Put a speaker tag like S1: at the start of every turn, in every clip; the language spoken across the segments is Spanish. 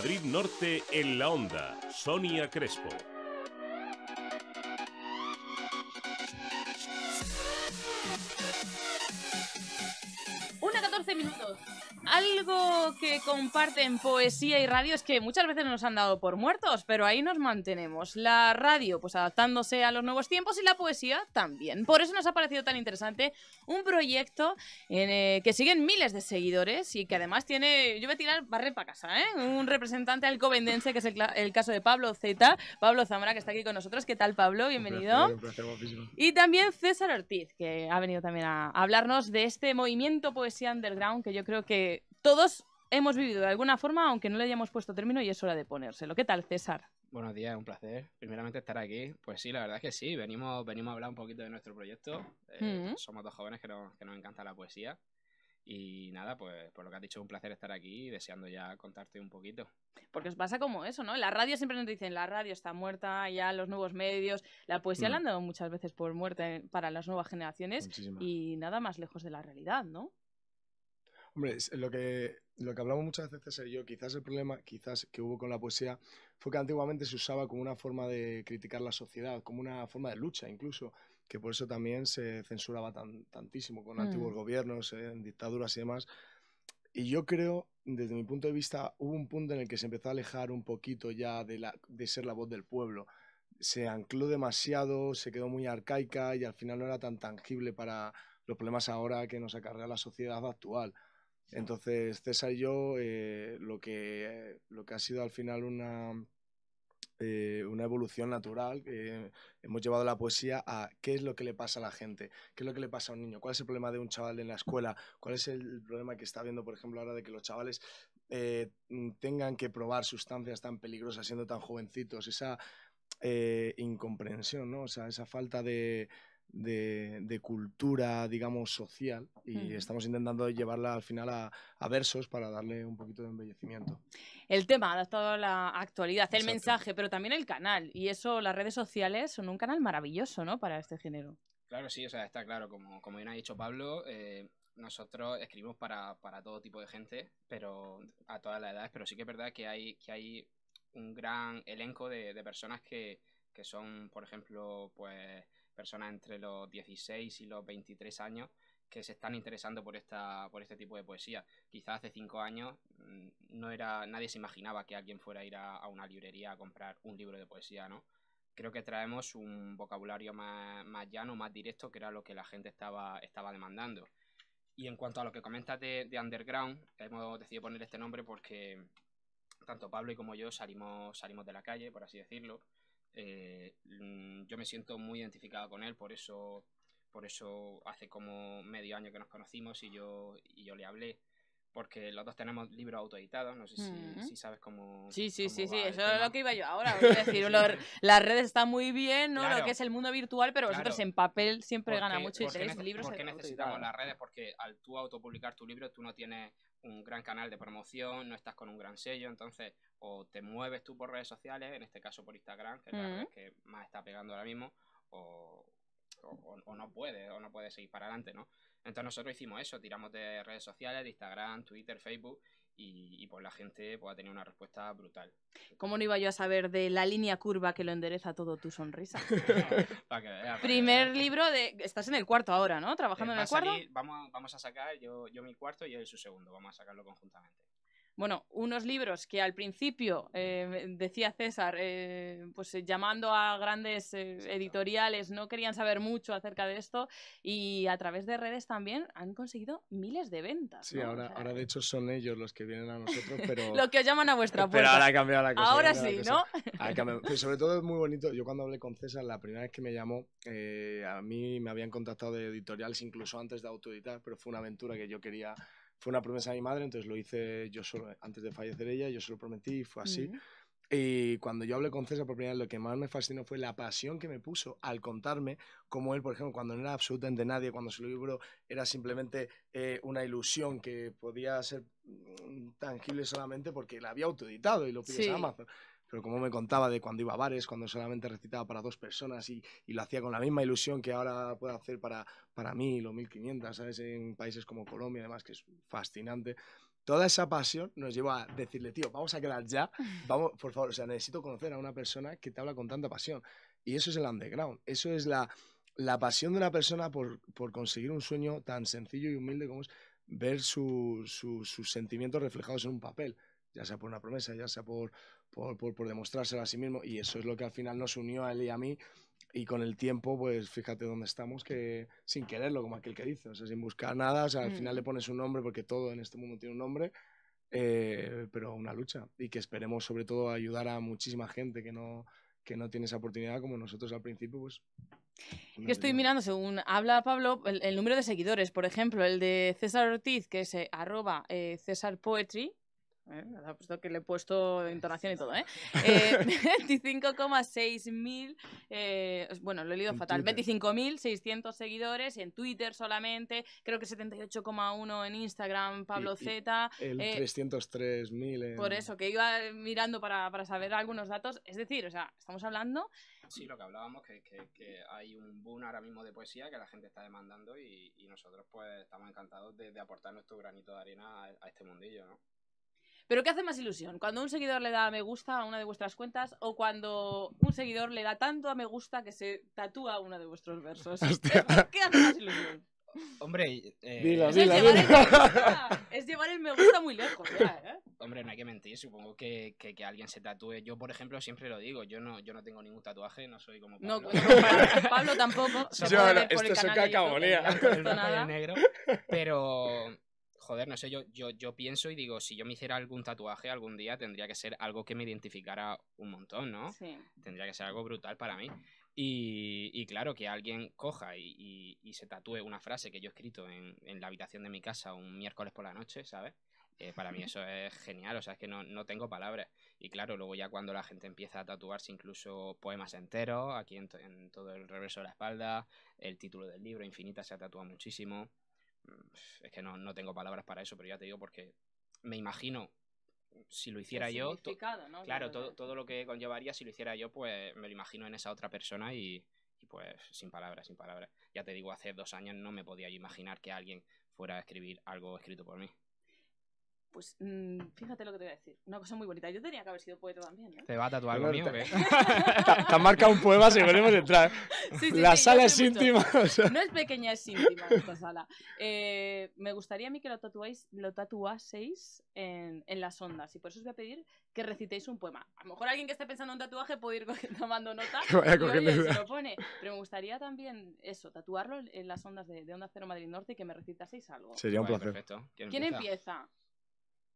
S1: Madrid Norte en la Onda, Sonia Crespo.
S2: algo que comparten poesía y radio es que muchas veces nos han dado por muertos, pero ahí nos mantenemos. La radio, pues adaptándose a los nuevos tiempos y la poesía también. Por eso nos ha parecido tan interesante un proyecto en, eh, que siguen miles de seguidores y que además tiene, yo voy a tirar barre para casa, ¿eh? un representante alcobendense, que es el, caso de Pablo Z, Pablo Zamora, que está aquí con nosotros. ¿Qué tal, Pablo? Bienvenido. Un placer, y también César Ortiz, que ha venido también a hablarnos de este movimiento poesía underground que yo creo que todos hemos vivido de alguna forma, aunque no le hayamos puesto término, y es hora de ponérselo. ¿Qué tal, César? Buenos días, un placer.
S3: Primeramente estar aquí. Pues sí, la verdad es que sí, venimos, venimos a hablar un poquito de nuestro proyecto. Eh, mm. Somos dos jóvenes que nos, que encanta la poesía.
S2: Y nada, pues por lo que has dicho, un placer estar aquí deseando ya contarte un poquito. Porque os pasa como eso, ¿no? La radio siempre nos dicen, la radio está muerta, ya los nuevos medios, la poesía mm. la han dado muchas veces por muerte para las nuevas generaciones y nada más lejos de la realidad, ¿no?
S1: Hombre, lo que, lo que hablamos muchas veces César y yo, quizás el problema quizás que hubo con la poesía fue que antiguamente se usaba como una forma de criticar la sociedad, como una forma de lucha incluso, que por eso también se censuraba tantísimo con antiguos mm. gobiernos, eh, en dictaduras y demás. Y yo creo, desde mi punto de vista, hubo un punto en el que se empezó a alejar un poquito ya de, la, de ser la voz del pueblo. Se ancló demasiado, se quedó muy arcaica y al final no era tan tangible para los problemas ahora que nos acarrea la sociedad actual. Entonces, César y yo, eh, lo, que, eh, lo que ha sido al final una, eh, una evolución natural, hemos llevado la poesía a qué es lo que le pasa a la gente, qué es lo que le pasa a un niño, cuál es el problema de un chaval en la escuela, cuál es el problema que está habiendo, por ejemplo, ahora de que los chavales mm, tengan que probar sustancias tan peligrosas siendo tan jovencitos, esa incomprensión, ¿no? O sea, esa falta de de, cultura, digamos, social y estamos intentando llevarla al final a, versos para darle un poquito de embellecimiento.
S2: El tema adaptado a la actualidad, el mensaje, pero también el canal y eso, las redes sociales son un canal maravilloso, ¿no? Para este género.
S3: Claro, sí, o sea, está claro, como, bien ha dicho Pablo, eh, nosotros escribimos para, todo tipo de gente, pero a todas las edades, pero sí que es verdad que hay, que hay un gran elenco de, personas que, que son, por ejemplo, pues personas entre los 16 y los 23 años que se están interesando por, esta, por este tipo de poesía. Quizás hace cinco años mm, no era, nadie se imaginaba que alguien fuera a ir a, una librería a comprar un libro de poesía, ¿no? Creo que traemos un vocabulario más, llano, más directo, que era lo que la gente estaba, estaba demandando. Y en cuanto a lo que comentas de, de Underground, hemos decidido poner este nombre porque tanto Pablo y como yo salimos, salimos de la calle, por así decirlo, eh, mm, yo me siento muy identificado con él, por eso, por eso hace como medio año que nos conocimos y yo, y yo le hablé porque los dos tenemos libros autoeditados, no sé si, mm. sabes cómo...
S2: Sí, sí, sí, sí, eso es lo que iba yo ahora. decir, las redes están muy bien, ¿no? lo que es el mundo virtual, pero vosotros en papel siempre gana mucho y libros ¿Por qué necesitamos las
S3: redes? Porque al tú autopublicar tu libro, tú no tienes un gran canal de promoción, no estás con un gran sello, entonces o te mueves tú por redes sociales, en este caso por Instagram, que mm. es la red que más está pegando ahora mismo, o, o, no puede, o no puede seguir para adelante, ¿no? Entonces nosotros hicimos eso, tiramos de redes sociales, de Instagram, Twitter, Facebook, y, pues la gente pues, ha tenido una respuesta brutal.
S2: ¿Cómo no iba yo a saber de la línea curva que lo endereza todo tu sonrisa? Primer libro de... Estás en el cuarto ahora, ¿no? Trabajando eh, en el cuarto.
S3: vamos, vamos a sacar yo, yo mi cuarto y él su segundo, vamos a sacarlo conjuntamente
S2: bueno, unos libros que al principio, eh, decía César, eh, pues eh, llamando a grandes editoriales, no querían saber mucho acerca de esto y a través de redes también han conseguido miles de ventas. Sí,
S1: ahora, ahora de hecho son ellos los que vienen a nosotros, pero... lo que
S2: os llaman a vuestra puerta. Pero ahora ha
S1: cambiado la cosa. Ahora sí,
S2: ¿no?
S1: sobre todo es muy bonito, yo cuando hablé con César, la primera vez que me llamó, a mí me habían contactado de editoriales incluso antes de autoeditar, pero fue una aventura que yo quería fue una promesa de mi madre, entonces lo hice yo solo, eh, antes de fallecer ella, yo se lo prometí y fue así. Y cuando yo hablé con César por primera vez, lo que más me fascinó fue la pasión que me puso al contarme cómo él, por ejemplo, cuando no era absolutamente nadie, cuando se lo libro era simplemente eh, una ilusión que podía ser mm, tangible solamente porque la había autoeditado y lo pides a Amazon pero como me contaba de cuando iba a bares, cuando solamente recitaba para dos personas y, lo hacía con la misma ilusión que ahora puedo hacer para, para mil o mil quinientas, ¿sabes? En países como Colombia, además, que es fascinante. Toda esa pasión nos lleva a decirle, tío, vamos a quedar ya, vamos, por favor, o sea, necesito conocer a una persona que te habla con tanta pasión. Y eso es el underground, eso es la, la pasión de una persona por, por conseguir un sueño tan sencillo y humilde como es ver sus sentimientos reflejados en un papel ya sea por una promesa, ya sea por, por, por, demostrárselo a sí mismo y eso es lo que al final nos unió a él y a mí y con el tiempo, pues fíjate dónde estamos, que sin quererlo, como aquel que dice, o sea, sin buscar nada, o al final le mm. pones un nombre, porque todo en este mundo tiene un nombre, eh, pero una lucha. Y que esperemos sobre todo ayudar a muchísima gente que no, que no tiene esa oportunidad, como nosotros al principio, pues...
S3: Yo estoy
S2: mirando, según habla Pablo, el, número de seguidores, por ejemplo, el de César Ortiz, que es eh, arroba eh, César Poetry, ¿eh? que le he puesto entonación y todo, ¿eh? 25,6 eh, mil, eh, bueno, lo he leído fatal, 25.600 seguidores en Twitter solamente, creo que 78,1 en Instagram, Pablo Z. el
S1: 303 eh, mil. En... Por eso,
S2: que iba mirando para, saber algunos datos. Es decir, o sea, estamos hablando... Sí, lo que hablábamos, que,
S3: hay un boom ahora mismo de poesía que la gente está demandando y, nosotros pues estamos encantados de, aportar nuestro granito de arena a este mundillo, ¿no?
S2: Pero ¿qué hace más ilusión? ¿Cuando un seguidor le da me gusta a una de vuestras cuentas o cuando un seguidor le da tanto a me gusta que se tatúa uno de vuestros versos? ¿Qué hace más ilusión? Hombre, eh, es, llevar El me gusta, muy lejos. Ya, ¿eh?
S3: Hombre, no hay que mentir. Supongo que, que, alguien se tatúe. Yo, por ejemplo, siempre lo digo. Yo no, yo no tengo ningún tatuaje. No soy como Pablo. No, Pablo tampoco. Yo, no, esto es un Pero joder, no sé, yo, yo, yo pienso y digo, si yo me hiciera algún tatuaje algún día, tendría que ser algo que me identificara un montón, ¿no? Sí. Tendría que ser algo brutal para mí. Y, claro, que alguien coja y, se tatúe una frase que yo he escrito en, la habitación de mi casa un miércoles por la noche, ¿sabes? Eh, para mí eso es genial, o sea, es que no, tengo palabras. Y claro, luego ya cuando la gente empieza a tatuarse incluso poemas enteros, aquí en, todo el reverso de la espalda, el título del libro, Infinita se ha tatuado muchísimo. Mm, es que no, no tengo palabras para eso, pero ya te digo porque me imagino si lo hiciera yo,
S2: claro, todo,
S3: lo que conllevaría, si lo hiciera yo, pues me lo imagino en esa otra persona y, y, pues sin palabras, sin palabras. Ya te digo, hace dos años no me podía imaginar que alguien fuera a escribir algo escrito por mí.
S2: Pues mm, fíjate lo que te voy a decir. Una cosa muy bonita. Yo tenía que haber sido poeta también. ¿no? Te va a tatuar algo mío, te
S1: ha marcado un poema si queremos entrar. la sala es íntima. No es
S2: pequeña, es íntima esta sala. Eh, me gustaría a mí que lo, tatuáis, lo tatuaseis en, en, las ondas. Y por eso os voy a pedir que recitéis un poema. A lo mejor alguien que esté pensando en un tatuaje puede ir tomando nota. se lo pone. Pero me gustaría también eso, tatuarlo en las ondas de, Onda Cero Madrid Norte y que me recitaseis algo. Sería un placer. Perfecto. ¿Quién, empieza?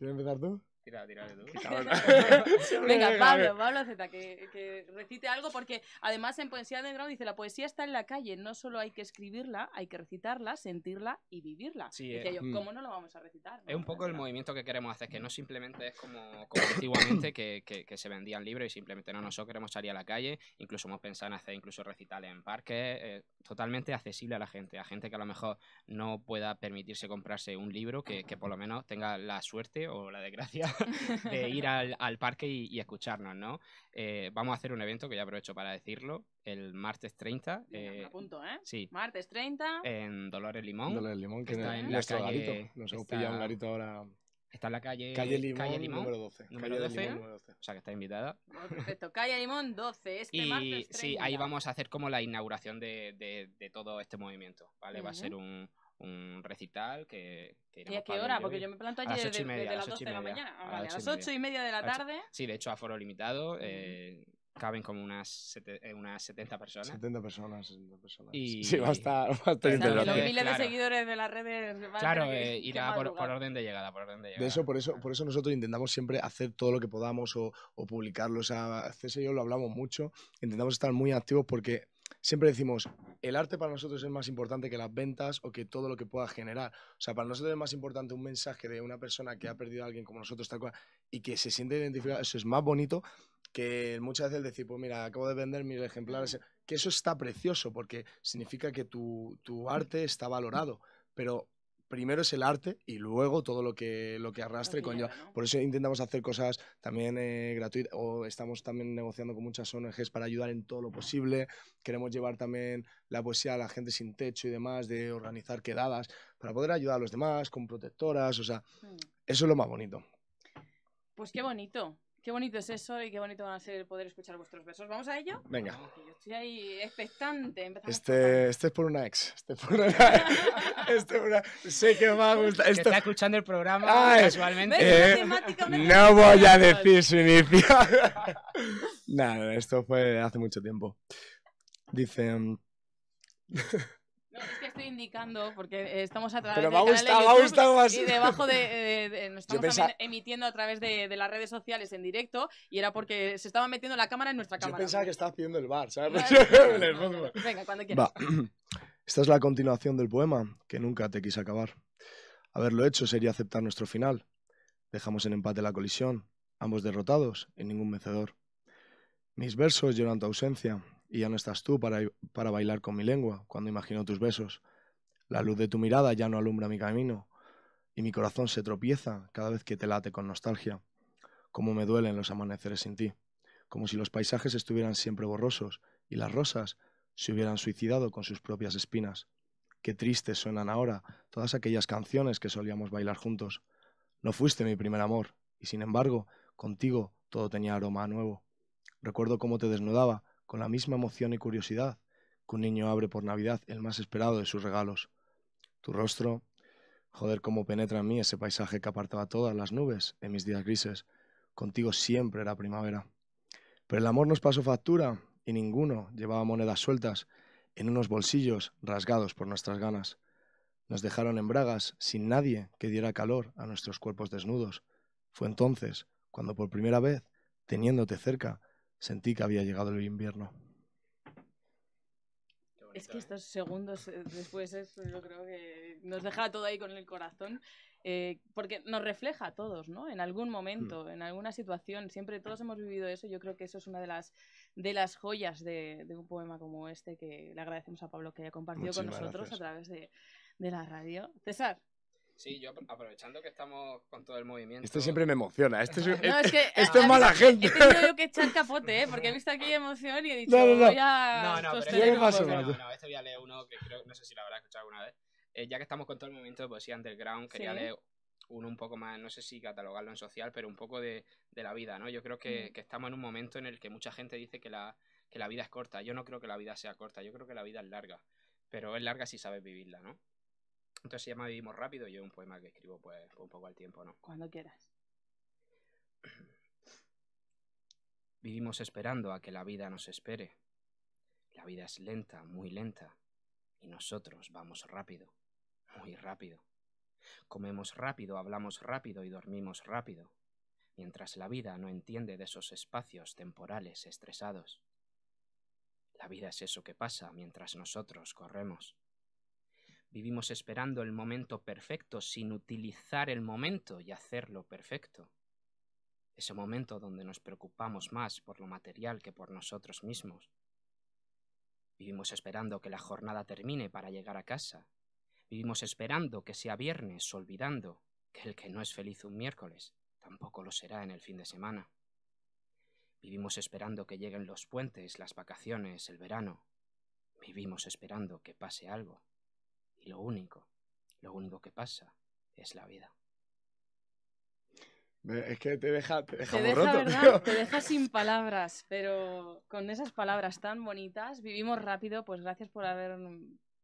S1: ¿Quieres empezar tú?
S3: Tira, tira de tú.
S1: Venga, Pablo,
S2: Pablo Z, que, recite algo, porque además en Poesía de Grado dice: la poesía está en la calle, no solo hay que escribirla, hay que recitarla, sentirla y vivirla. Sí, eh, yo, mm. ¿cómo no lo vamos a recitar? es
S3: un poco el movimiento que queremos hacer, que no simplemente es como, antiguamente que, que, vendía se vendían libros y simplemente no, nosotros queremos salir a la calle, incluso hemos pensado en hacer incluso recitales en parques, eh, totalmente accesible a la gente, a gente que a lo mejor no pueda permitirse comprarse un libro, que, que por lo menos tenga la suerte o la desgracia de ir al, al parque y, escucharnos, ¿no? Eh, vamos a hacer un evento que ya aprovecho para decirlo, el martes 30. A
S2: punto, ¿eh? Sí. Martes 30.
S3: En Dolores Limón. Dolores Limón, que está en la calle, garito. Nos hemos pillado un garito ahora. Está en la calle, calle, Limón, número 12. Número 12, O sea que está invitada.
S2: Oh, perfecto, calle Limón 12. Este martes 30. sí, ahí
S3: vamos a hacer como la inauguración de, de, todo este movimiento. ¿vale? Va a ser un, un recital que... que ¿Y a qué hora? Porque yo me planto ayer desde, desde, las 12 de la mañana. A, a las 8 y media de la tarde. Sí, de hecho, a foro limitado. Eh, caben como unas, 70 eh, personas. 70 personas, 70 personas. Y... Sí, va a estar, va a estar
S2: Los miles de seguidores de las redes. Claro, eh,
S3: irá por, orden de llegada, por orden de llegada. De eso,
S1: por eso, por eso nosotros intentamos siempre hacer todo lo que podamos o, o publicarlo. César y yo lo hablamos mucho. Intentamos estar muy activos porque siempre decimos, el arte para nosotros es más importante que las ventas o que todo lo que pueda generar. O sea, para nosotros es más importante un mensaje de una persona que ha perdido a alguien como nosotros, tal cual, y que se siente identificado, Eso es más bonito que muchas veces el decir, pues mira, acabo de vender mil ejemplares. Que eso está precioso porque significa que tu, tu arte está valorado. Pero primero es el arte y luego todo lo que, arrastre con yo. Por eso intentamos hacer cosas también eh, gratuitas o estamos también negociando con muchas ONGs para ayudar en todo lo posible. Queremos llevar también la poesía a la gente sin techo y demás, de organizar quedadas para poder ayudar a los demás con protectoras, o sea, hmm. eso es lo más bonito.
S2: Pues qué bonito. Qué bonito es eso y qué bonito van a ser poder escuchar vuestros besos. ¿Vamos a ello? Venga. yo estoy ahí expectante.
S1: este, este es por una ex. Este es por una, este por una Sé que va a gustar. Esto... está escuchando el programa casualmente. Eh, no voy a decir su inicio. Nada, esto fue hace mucho tiempo. Dice... Mm,
S2: Es que estoy indicando, porque eh, estamos a través Pero me de. estamos emitiendo a través de, las redes sociales en directo y era porque se estaba metiendo la cámara en nuestra cámara. Yo pensaba
S1: que estabas pidiendo el bar,
S2: Venga, cuando quieras.
S1: Esta es la continuación del poema, que nunca te quise acabar. Haberlo hecho sería aceptar nuestro final. Dejamos en empate la colisión, ambos derrotados y ningún vencedor. Mis versos lloran tu ausencia, y ya no estás tú para, bailar con mi lengua cuando imagino tus besos. La luz de tu mirada ya no alumbra mi camino y mi corazón se tropieza cada vez que te late con nostalgia. Cómo me duelen los amaneceres sin ti, como si los paisajes estuvieran siempre borrosos y las rosas se hubieran suicidado con sus propias espinas. Qué tristes suenan ahora todas aquellas canciones que solíamos bailar juntos. No fuiste mi primer amor, y sin embargo, contigo todo tenía aroma nuevo. Recuerdo cómo te desnudaba con la misma emoción y curiosidad que un niño abre por Navidad el más esperado de sus regalos. Tu rostro, joder cómo penetra en mí ese paisaje que apartaba todas las nubes en mis días grises. Contigo siempre era primavera. Pero el amor nos pasó factura y ninguno llevaba monedas sueltas en unos bolsillos rasgados por nuestras ganas. Nos dejaron en bragas sin nadie que diera calor a nuestros cuerpos desnudos. Fue entonces cuando por primera vez, teniéndote cerca, Sentí que había llegado el invierno.
S2: Es que ¿eh? estos segundos eh, después yo creo que nos deja todo ahí con el corazón, eh, porque nos refleja a todos, ¿no? En algún hmm. momento, en alguna situación, siempre todos hemos vivido eso. Yo creo que eso es una de las, de las joyas de, un poema como este que le agradecemos a Pablo que haya compartido con nosotros a través de la radio. César,
S3: Sí, yo aprovechando que estamos con todo el movimiento. Esto
S1: siempre me emociona. Esto es, no,
S2: es, que, esto es mala gente. He tenido que echar capote, ¿eh? porque he visto aquí emoción y he dicho, no, no, no. voy a. No, no, pero este,
S3: no, voy a leer uno que creo, no sé si lo habrás escuchado alguna vez. Eh, ya que estamos con todo el movimiento de poesía underground, quería leer uno un poco más, no sé si catalogarlo en social, pero un poco de, de la vida, ¿no? Yo creo que, mm. que, estamos en un momento en el que mucha gente dice que la, que la vida es corta. Yo no creo que la vida sea corta, yo creo que la vida es larga. Pero es larga si sabes vivirla, ¿no? Entonces se llama Vivimos Rápido y es un poema que escribo pues, un poco al tiempo, ¿no? Cuando quieras. Vivimos esperando a que la vida nos espere. La vida es lenta, muy lenta, y nosotros vamos rápido, muy rápido. Comemos rápido, hablamos rápido y dormimos rápido, mientras la vida no entiende de esos espacios temporales estresados. La vida es eso que pasa mientras nosotros corremos. Vivimos esperando el momento perfecto sin utilizar el momento y hacerlo perfecto. Ese momento donde nos preocupamos más por lo material que por nosotros mismos. Vivimos esperando que la jornada termine para llegar a casa. Vivimos esperando que sea viernes, olvidando que el que no es feliz un miércoles tampoco lo será en el fin de semana. Vivimos esperando que lleguen los puentes, las vacaciones, el verano. Vivimos esperando que pase algo. Y lo único, lo único que pasa es la vida.
S1: Es que te deja, te deja,
S2: sin palabras, pero con esas palabras tan bonitas, vivimos rápido, pues gracias por haber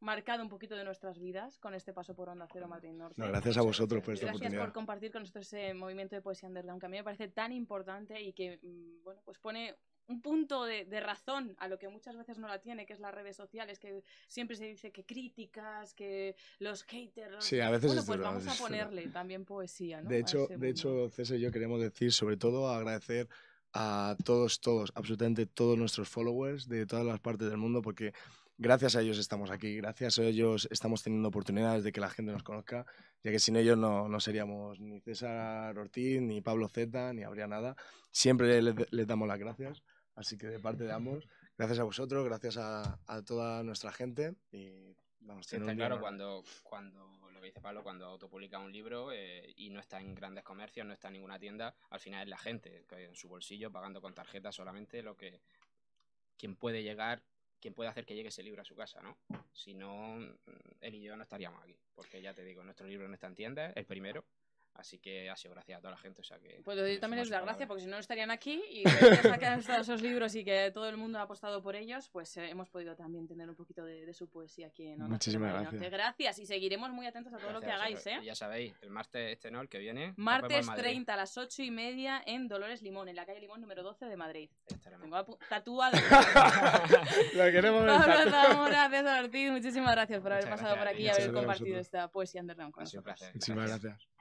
S2: marcado un poquito de nuestras vidas con este paso por Onda Cero Martín Norte. gracias a vosotros por esta oportunidad. Gracias por compartir con nosotros ese movimiento de poesía underground que a mí me parece tan importante y que mm, bueno, pues pone un punto de, razón a lo que muchas veces no la tiene, que es las redes sociales, que siempre se dice que críticas, que los haters. Sí, a veces bueno, pues vamos a ponerle también poesía, ¿no? De hecho, de
S1: hecho, César y yo queremos decir, sobre todo, agradecer a todos, todos, absolutamente todos nuestros followers de todas las partes del mundo, porque gracias a ellos estamos aquí, gracias a ellos estamos teniendo oportunidades de que la gente nos conozca, ya que sin ellos no, no seríamos ni César Ortiz, ni Pablo Zeta, ni habría nada. Siempre les damos las gracias. Así que de parte de ambos, gracias a vosotros, gracias a, toda nuestra gente. Y vamos, está claro,
S3: cuando, cuando lo que dice Pablo, cuando autopublica un libro eh, y no está en grandes comercios, no está en ninguna tienda, al final es la gente, que en su bolsillo, pagando con tarjeta solamente, lo que quien puede llegar quien puede hacer que llegue ese libro a su casa, ¿no? Si no, mm, él y yo no estaríamos aquí, porque ya te digo, nuestro libro no está en tiendas, el primero, Así que ha sido gracias a toda la gente. O sea que, pues yo también es doy gracia
S2: porque si no estarían aquí y han a esos libros y que todo el mundo ha apostado por ellos, pues eh, hemos podido también tener un poquito de, su poesía aquí en Onda Muchísimas gracias. Gracias y seguiremos muy atentos a todo lo que hagáis. ¿eh? Ya sabéis,
S3: el martes este no, el que viene. Martes 30
S2: a las 8 y media en Dolores Limón, en la calle Limón número 12 de Madrid. Tengo tatuado.
S3: lo queremos ver. Pablo
S2: Zamora, muchísimas gracias por haber pasado por aquí y haber compartido esta poesía underground con nosotros.
S1: Muchísimas gracias.